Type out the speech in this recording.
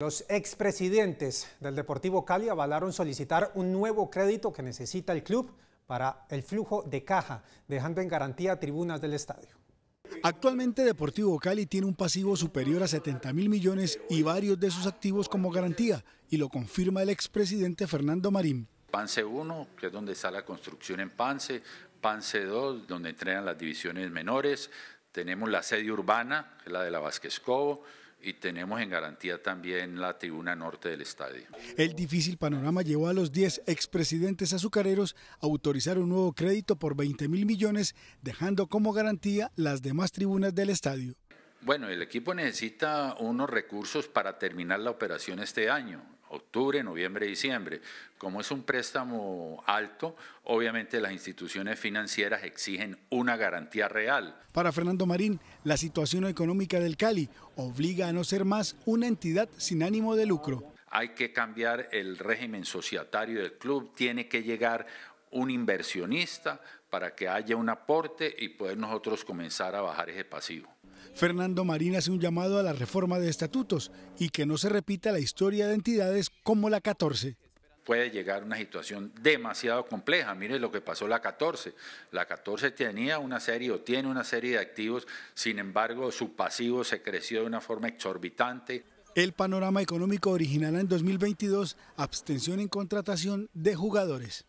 Los expresidentes del Deportivo Cali avalaron solicitar un nuevo crédito que necesita el club para el flujo de caja, dejando en garantía tribunas del estadio. Actualmente Deportivo Cali tiene un pasivo superior a 70 mil millones y varios de sus activos como garantía, y lo confirma el expresidente Fernando Marín. Pance 1, que es donde está la construcción en Pance, Pance 2, donde entrenan las divisiones menores, tenemos la sede urbana, la de la Vázquez Cobo, y tenemos en garantía también la tribuna norte del estadio. El difícil panorama llevó a los 10 expresidentes azucareros a autorizar un nuevo crédito por 20 mil millones, dejando como garantía las demás tribunas del estadio. Bueno, el equipo necesita unos recursos para terminar la operación este año octubre, noviembre, diciembre. Como es un préstamo alto, obviamente las instituciones financieras exigen una garantía real. Para Fernando Marín, la situación económica del Cali obliga a no ser más una entidad sin ánimo de lucro. Hay que cambiar el régimen societario del club, tiene que llegar un inversionista para que haya un aporte y poder nosotros comenzar a bajar ese pasivo. Fernando Marín hace un llamado a la reforma de estatutos y que no se repita la historia de entidades como la 14 puede llegar una situación demasiado compleja. Mire lo que pasó la 14. La 14 tenía una serie o tiene una serie de activos, sin embargo su pasivo se creció de una forma exorbitante. El panorama económico original en 2022 abstención en contratación de jugadores.